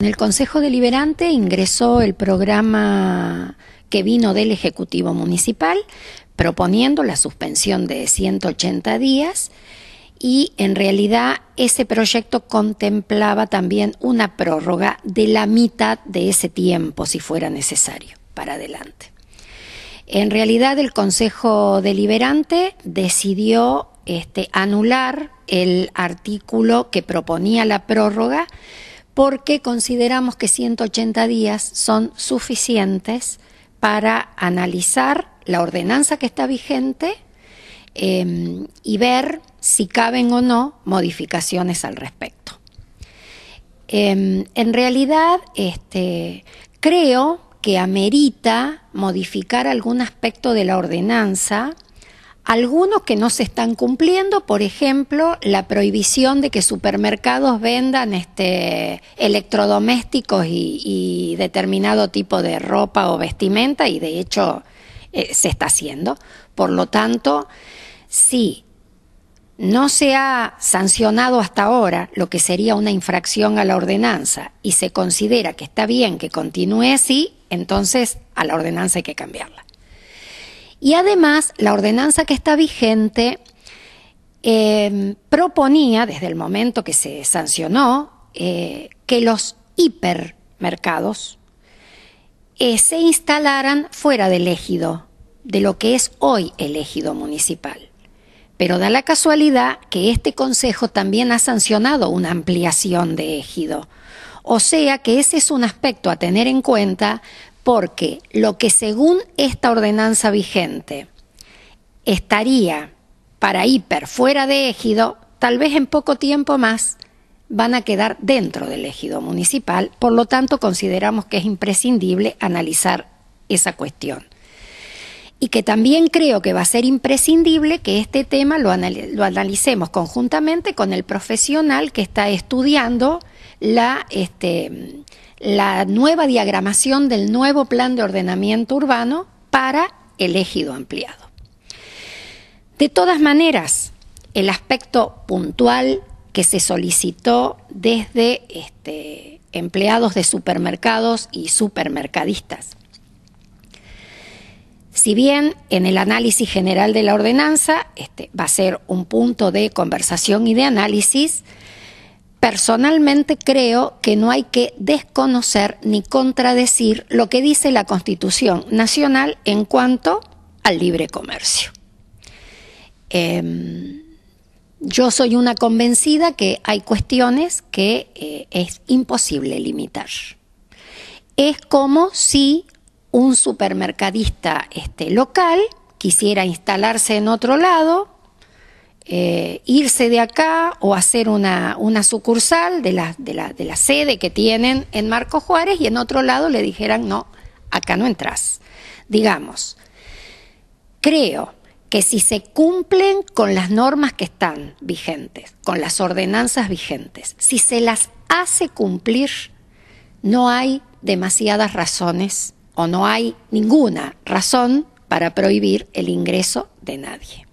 En el Consejo Deliberante ingresó el programa que vino del Ejecutivo Municipal proponiendo la suspensión de 180 días y en realidad ese proyecto contemplaba también una prórroga de la mitad de ese tiempo si fuera necesario para adelante. En realidad el Consejo Deliberante decidió este, anular el artículo que proponía la prórroga porque consideramos que 180 días son suficientes para analizar la ordenanza que está vigente em, y ver si caben o no modificaciones al respecto. Em, en realidad, este, creo que amerita modificar algún aspecto de la ordenanza algunos que no se están cumpliendo, por ejemplo, la prohibición de que supermercados vendan este, electrodomésticos y, determinado tipo de ropa o vestimenta, y de hecho eh, se está haciendo. Por lo tanto, si no se ha sancionado hasta ahora lo que sería una infracción a la ordenanza y se considera que está bien que continúe así, entonces a la ordenanza hay que cambiarla. Y además, la ordenanza que está vigente em, proponía, desde el momento que se sancionó, eh, que los hipermercados eh, se instalaran fuera del ejido, de lo que es hoy el ejido municipal. Pero da la casualidad que este Consejo también ha sancionado una ampliación de ejido. O sea que ese es un aspecto a tener en cuenta porque lo que según esta ordenanza vigente estaría para hiper fuera de ejido, tal vez en poco tiempo más van a quedar dentro del ejido municipal, por lo tanto consideramos que es imprescindible analizar esa cuestión. Y que también creo que va a ser imprescindible que este tema lo analicemos conjuntamente con el profesional que está estudiando este, la, nueva diagramación del nuevo plan de ordenamiento urbano para el ejido ampliado. De todas maneras, el aspecto puntual que se solicitó desde este, empleados de supermercados y supermercadistas. Si bien en el análisis general de la ordenanza este, va a ser un punto de conversación y de análisis, Personalmente creo que no hay que desconocer ni contradecir lo que dice la Constitución Nacional en cuanto al libre comercio. Em, yo soy una convencida que hay cuestiones que eh, es imposible limitar. Es como si un supermercadista este, local quisiera instalarse en otro lado eh, irse de acá o hacer una, sucursal de la, de, la, de la sede que tienen en Marco Juárez y en otro lado le dijeran, no, acá no entras. Digamos, creo que si se cumplen con las normas que están vigentes, con las ordenanzas vigentes, si se las hace cumplir, no hay demasiadas razones o no hay ninguna razón para prohibir el ingreso de nadie.